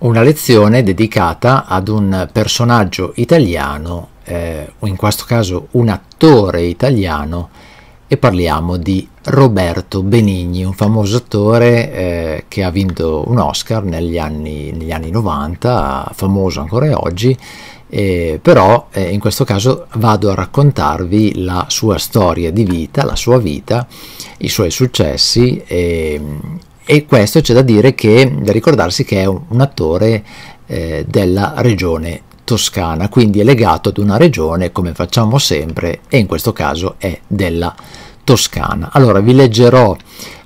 una lezione dedicata ad un personaggio italiano, eh, in questo caso un attore italiano, e parliamo di Roberto Benigni, un famoso attore eh, che ha vinto un Oscar negli anni, negli anni 90, famoso ancora oggi, eh, però eh, in questo caso vado a raccontarvi la sua storia di vita, la sua vita, i suoi successi e, e questo c'è da dire che, da ricordarsi che è un, un attore eh, della regione toscana, quindi è legato ad una regione come facciamo sempre e in questo caso è della Toscana. Allora vi leggerò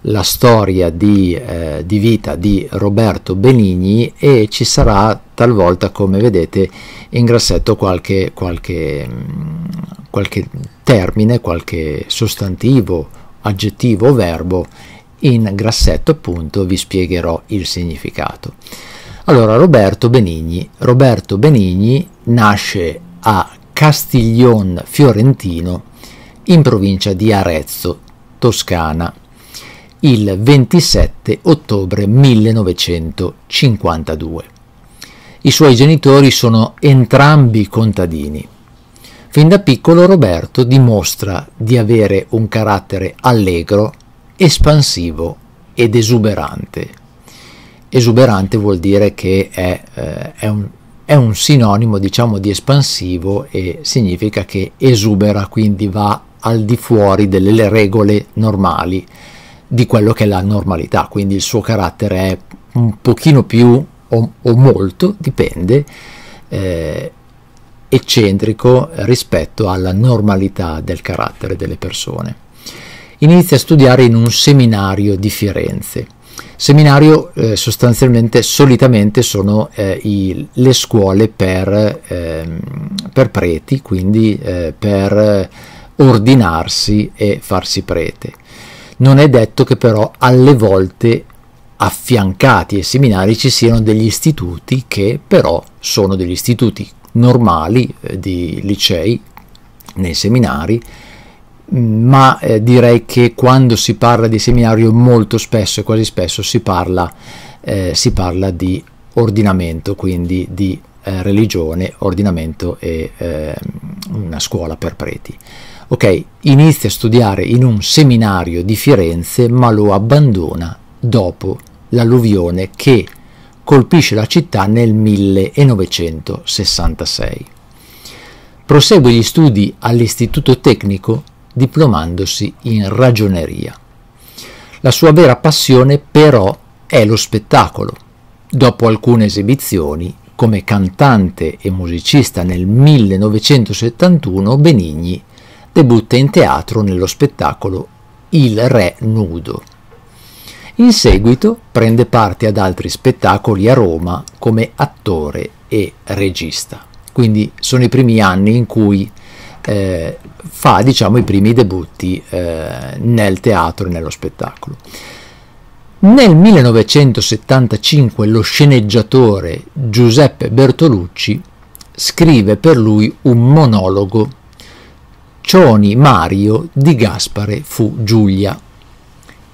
la storia di, eh, di vita di Roberto Benigni e ci sarà talvolta, come vedete, in grassetto qualche, qualche, mm, qualche termine, qualche sostantivo, aggettivo o verbo in grassetto appunto vi spiegherò il significato. Allora, Roberto Benigni. Roberto Benigni nasce a Castiglion Fiorentino in provincia di Arezzo, Toscana, il 27 ottobre 1952. I suoi genitori sono entrambi contadini. Fin da piccolo Roberto dimostra di avere un carattere allegro espansivo ed esuberante. Esuberante vuol dire che è, eh, è, un, è un sinonimo diciamo di espansivo e significa che esubera, quindi va al di fuori delle regole normali di quello che è la normalità, quindi il suo carattere è un pochino più o, o molto, dipende, eh, eccentrico rispetto alla normalità del carattere delle persone inizia a studiare in un seminario di Firenze. Seminario eh, sostanzialmente, solitamente sono eh, i, le scuole per, ehm, per preti, quindi eh, per ordinarsi e farsi prete. Non è detto che però alle volte affiancati ai seminari ci siano degli istituti che però sono degli istituti normali eh, di licei nei seminari ma eh, direi che quando si parla di seminario molto spesso, e quasi spesso, si parla, eh, si parla di ordinamento, quindi di eh, religione, ordinamento e ehm, una scuola per preti. Ok, inizia a studiare in un seminario di Firenze, ma lo abbandona dopo l'alluvione che colpisce la città nel 1966. Prosegue gli studi all'Istituto Tecnico diplomandosi in ragioneria. La sua vera passione però è lo spettacolo. Dopo alcune esibizioni, come cantante e musicista nel 1971, Benigni debutta in teatro nello spettacolo Il Re Nudo. In seguito prende parte ad altri spettacoli a Roma come attore e regista. Quindi sono i primi anni in cui eh, fa diciamo, i primi debutti eh, nel teatro e nello spettacolo. Nel 1975 lo sceneggiatore Giuseppe Bertolucci scrive per lui un monologo Cioni Mario di Gaspare fu Giulia.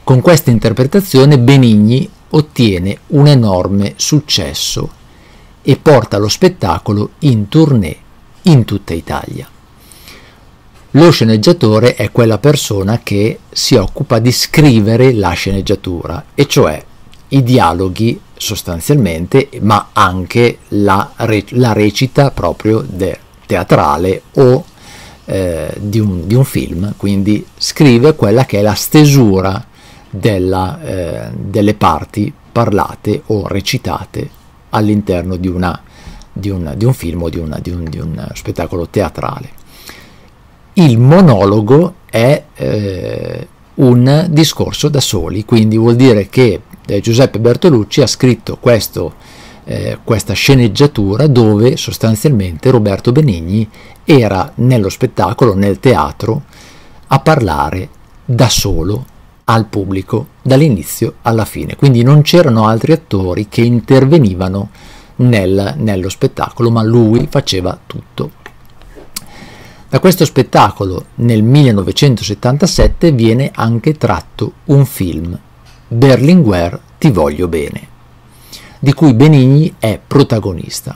Con questa interpretazione Benigni ottiene un enorme successo e porta lo spettacolo in tournée in tutta Italia. Lo sceneggiatore è quella persona che si occupa di scrivere la sceneggiatura, e cioè i dialoghi sostanzialmente, ma anche la, re- la recita proprio de- teatrale o eh, di, un, di, un, film, quindi scrive quella che è la stesura della, eh, delle parti parlate o recitate all'interno di, una, di, una, di un film o di, una, di un, un spettacolo teatrale il monologo è eh, un discorso da soli, quindi vuol dire che eh, Giuseppe Bertolucci ha scritto questo, eh, questa sceneggiatura dove sostanzialmente Roberto Benigni era nello spettacolo, nel teatro, a parlare da solo al pubblico dall'inizio alla fine, quindi non c'erano altri attori che intervenivano nel, nello spettacolo, ma lui faceva tutto da questo spettacolo nel 1977 viene anche tratto un film, Berlinguer Ti voglio bene, di cui Benigni è protagonista.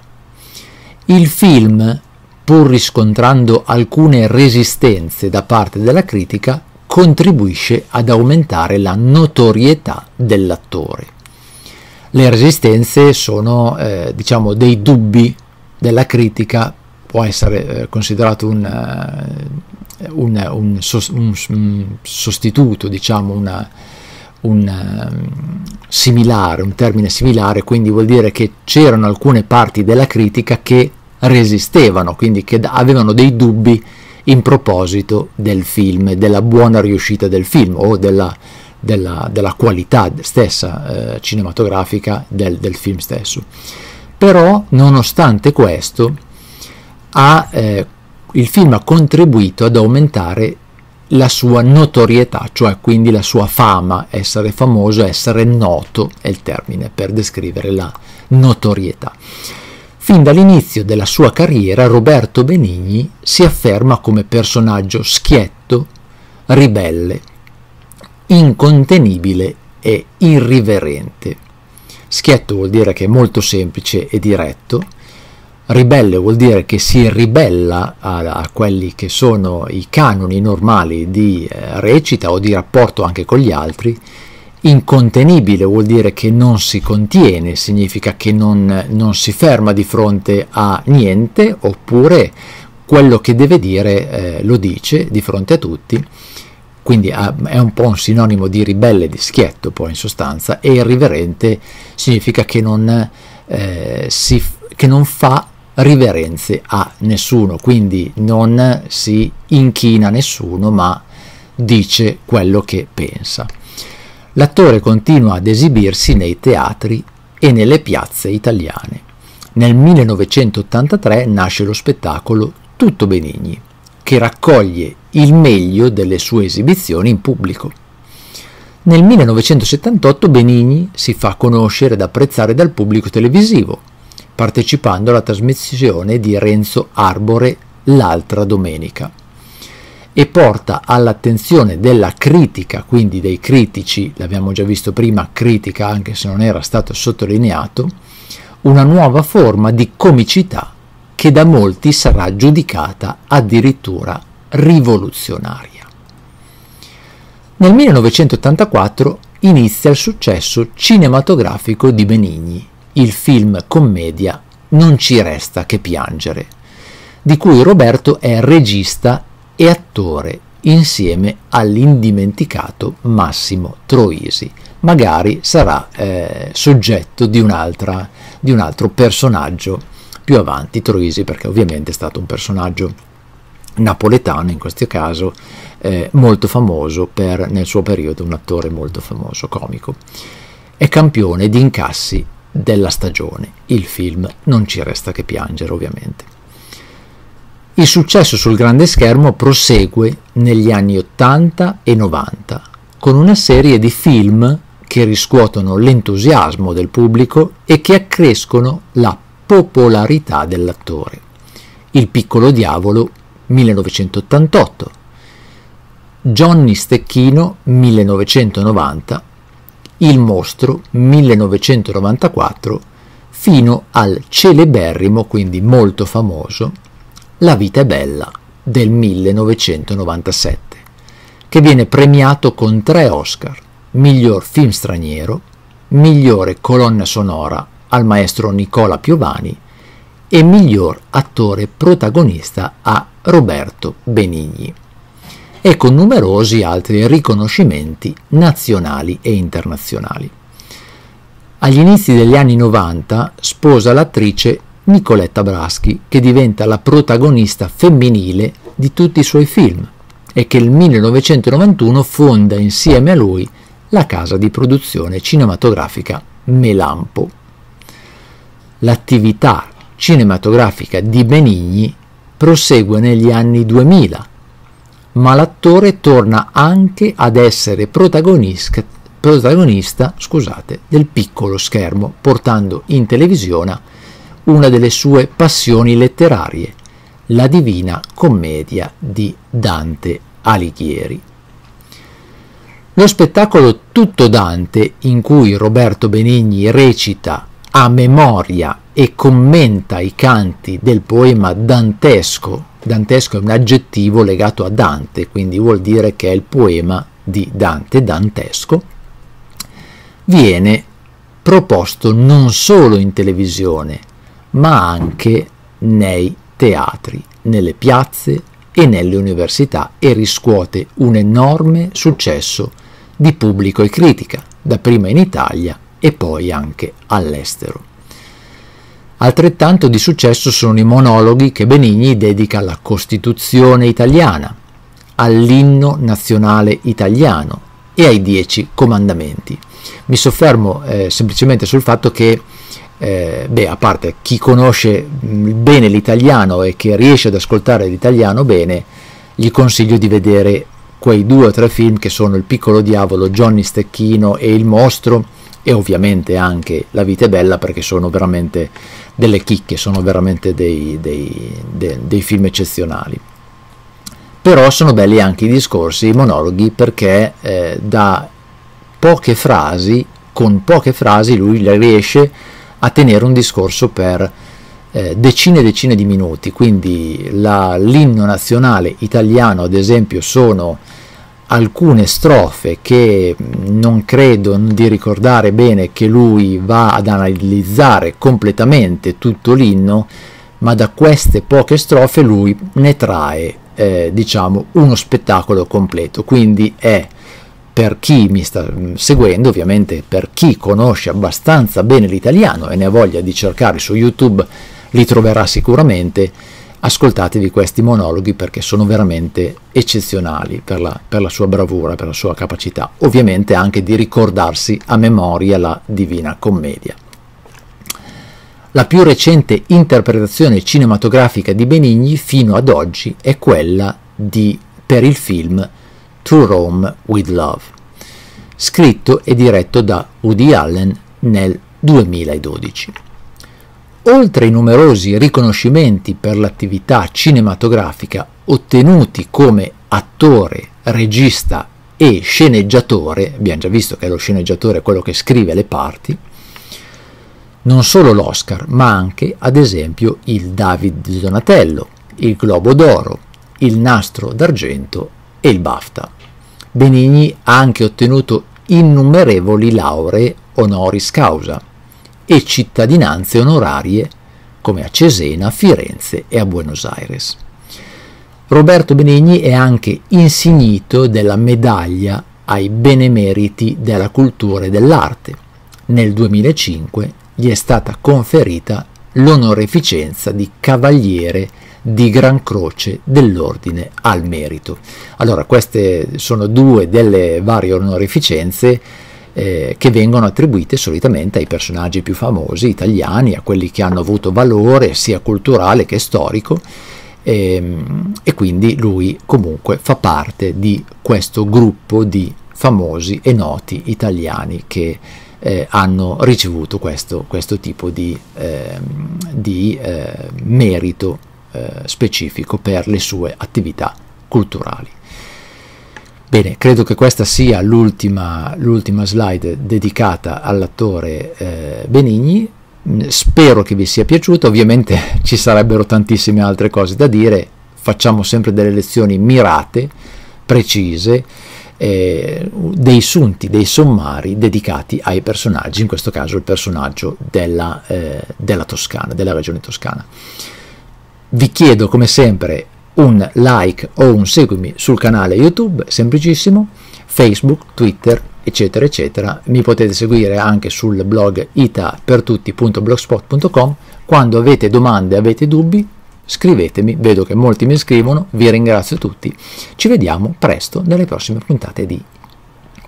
Il film, pur riscontrando alcune resistenze da parte della critica, contribuisce ad aumentare la notorietà dell'attore. Le resistenze sono, eh, diciamo, dei dubbi della critica può essere eh, considerato un, eh, un, un, un sostituto, diciamo una, un, ehm, similare, un termine similare, quindi vuol dire che c'erano alcune parti della critica che resistevano, quindi che avevano dei dubbi in proposito del film, della buona riuscita del film o della, della, della qualità stessa eh, cinematografica del, del film stesso. Però, nonostante questo, ha, eh, il film ha contribuito ad aumentare la sua notorietà, cioè quindi la sua fama, essere famoso, essere noto è il termine per descrivere la notorietà. Fin dall'inizio della sua carriera Roberto Benigni si afferma come personaggio schietto, ribelle, incontenibile e irriverente. Schietto vuol dire che è molto semplice e diretto, Ribelle vuol dire che si ribella a, a quelli che sono i canoni normali di eh, recita o di rapporto anche con gli altri. Incontenibile vuol dire che non si contiene, significa che non, non si ferma di fronte a niente oppure quello che deve dire eh, lo dice di fronte a tutti quindi ah, è un po' un sinonimo di ribelle, di schietto poi in sostanza, e irriverente significa che non, eh, si, che non fa riverenze a nessuno, quindi non si inchina a nessuno ma dice quello che pensa. L'attore continua ad esibirsi nei teatri e nelle piazze italiane. Nel 1983 nasce lo spettacolo Tutto Benigni, che raccoglie il meglio delle sue esibizioni in pubblico. Nel 1978 Benigni si fa conoscere ed apprezzare dal pubblico televisivo partecipando alla trasmissione di Renzo Arbore l'altra domenica e porta all'attenzione della critica, quindi dei critici, l'abbiamo già visto prima, critica anche se non era stato sottolineato, una nuova forma di comicità che da molti sarà giudicata addirittura rivoluzionaria. Nel 1984 inizia il successo cinematografico di Benigni il film commedia Non ci resta che piangere, di cui Roberto è regista e attore insieme all'indimenticato Massimo Troisi. Magari sarà eh, soggetto di, di un altro personaggio più avanti, Troisi, perché ovviamente è stato un personaggio napoletano in questo caso, eh, molto famoso per, nel suo periodo, un attore molto famoso, comico. È campione di incassi della stagione. Il film non ci resta che piangere, ovviamente. Il successo sul grande schermo prosegue negli anni 80 e 90 con una serie di film che riscuotono l'entusiasmo del pubblico e che accrescono la popolarità dell'attore. Il piccolo diavolo 1988, Johnny Stecchino 1990 il mostro 1994 fino al celeberrimo, quindi molto famoso, La vita è bella del 1997, che viene premiato con tre Oscar, miglior film straniero, migliore colonna sonora al maestro Nicola Piovani e miglior attore protagonista a Roberto Benigni e con numerosi altri riconoscimenti nazionali e internazionali. Agli inizi degli anni 90 sposa l'attrice Nicoletta Braschi, che diventa la protagonista femminile di tutti i suoi film e che nel 1991 fonda insieme a lui la casa di produzione cinematografica Melampo. L'attività cinematografica di Benigni prosegue negli anni 2000 ma l'attore torna anche ad essere protagonista, protagonista scusate, del piccolo schermo, portando in televisione una delle sue passioni letterarie, la Divina Commedia di Dante Alighieri. Lo spettacolo Tutto Dante, in cui Roberto Benigni recita a memoria e commenta i canti del poema dantesco Dantesco è un aggettivo legato a Dante, quindi vuol dire che è il poema di Dante, dantesco, viene proposto non solo in televisione, ma anche nei teatri, nelle piazze e nelle università e riscuote un enorme successo di pubblico e critica, dapprima in Italia e poi anche all'estero. Altrettanto di successo sono i monologhi che Benigni dedica alla Costituzione italiana, all'inno nazionale italiano e ai dieci comandamenti. Mi soffermo eh, semplicemente sul fatto che eh, beh, a parte chi conosce mm, bene l'italiano e che riesce ad ascoltare l'italiano bene, gli consiglio di vedere quei due o tre film che sono Il piccolo diavolo, Johnny Stecchino e Il mostro e ovviamente anche La vita è bella perché sono veramente delle chicche, sono veramente dei, dei, dei, dei film eccezionali. Però sono belli anche i discorsi, i monologhi, perché eh, da poche frasi, con poche frasi lui riesce a tenere un discorso per eh, decine e decine di minuti. Quindi la, l'inno nazionale italiano, ad esempio, sono alcune strofe che non credo di ricordare bene che lui va ad analizzare completamente tutto l'inno, ma da queste poche strofe lui ne trae eh, diciamo uno spettacolo completo, quindi è per chi mi sta mm, seguendo, ovviamente per chi conosce abbastanza bene l'italiano e ne ha voglia di cercare su YouTube, li troverà sicuramente ascoltatevi questi monologhi perché sono veramente eccezionali per la, per la, sua bravura, per la sua capacità, ovviamente anche di ricordarsi a memoria la Divina Commedia. La più recente interpretazione cinematografica di Benigni fino ad oggi è quella di, per il film To Rome with Love, scritto e diretto da Woody Allen nel 2012. Oltre ai numerosi riconoscimenti per l'attività cinematografica ottenuti come attore, regista e sceneggiatore, abbiamo già visto che è lo sceneggiatore è quello che scrive le parti, non solo l'Oscar, ma anche ad esempio il David di Donatello, il Globo d'Oro, il Nastro d'Argento e il BAFTA. Benigni ha anche ottenuto innumerevoli lauree honoris causa e cittadinanze onorarie come a Cesena, a Firenze e a Buenos Aires. Roberto Benigni è anche insignito della medaglia ai benemeriti della cultura e dell'arte. Nel 2005 gli è stata conferita l'onoreficenza di cavaliere di Gran Croce dell'Ordine al Merito. Allora, queste sono due delle varie onoreficenze eh, che vengono attribuite solitamente ai personaggi più famosi italiani, a quelli che hanno avuto valore sia culturale che storico e, ehm, e quindi lui comunque fa parte di questo gruppo di famosi e noti italiani che eh, hanno ricevuto questo, questo tipo di, eh, di eh, merito eh, specifico per le sue attività culturali. Bene, credo che questa sia l'ultima, slide dedicata all'attore eh, Benigni. Mm, spero che vi sia piaciuta, ovviamente ci sarebbero tantissime altre cose da dire, facciamo sempre delle lezioni mirate, precise, eh, dei sunti, dei sommari dedicati ai personaggi, in questo caso il personaggio della, eh, della Toscana, della regione toscana. Vi chiedo come sempre un like o un seguimi sul canale YouTube, semplicissimo, Facebook, Twitter, eccetera, eccetera. Mi potete seguire anche sul blog itapertutti.blogspot.com. Quando avete domande, avete dubbi, scrivetemi, vedo che molti mi scrivono, vi ringrazio tutti. Ci vediamo presto nelle prossime puntate di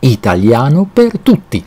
Italiano per tutti.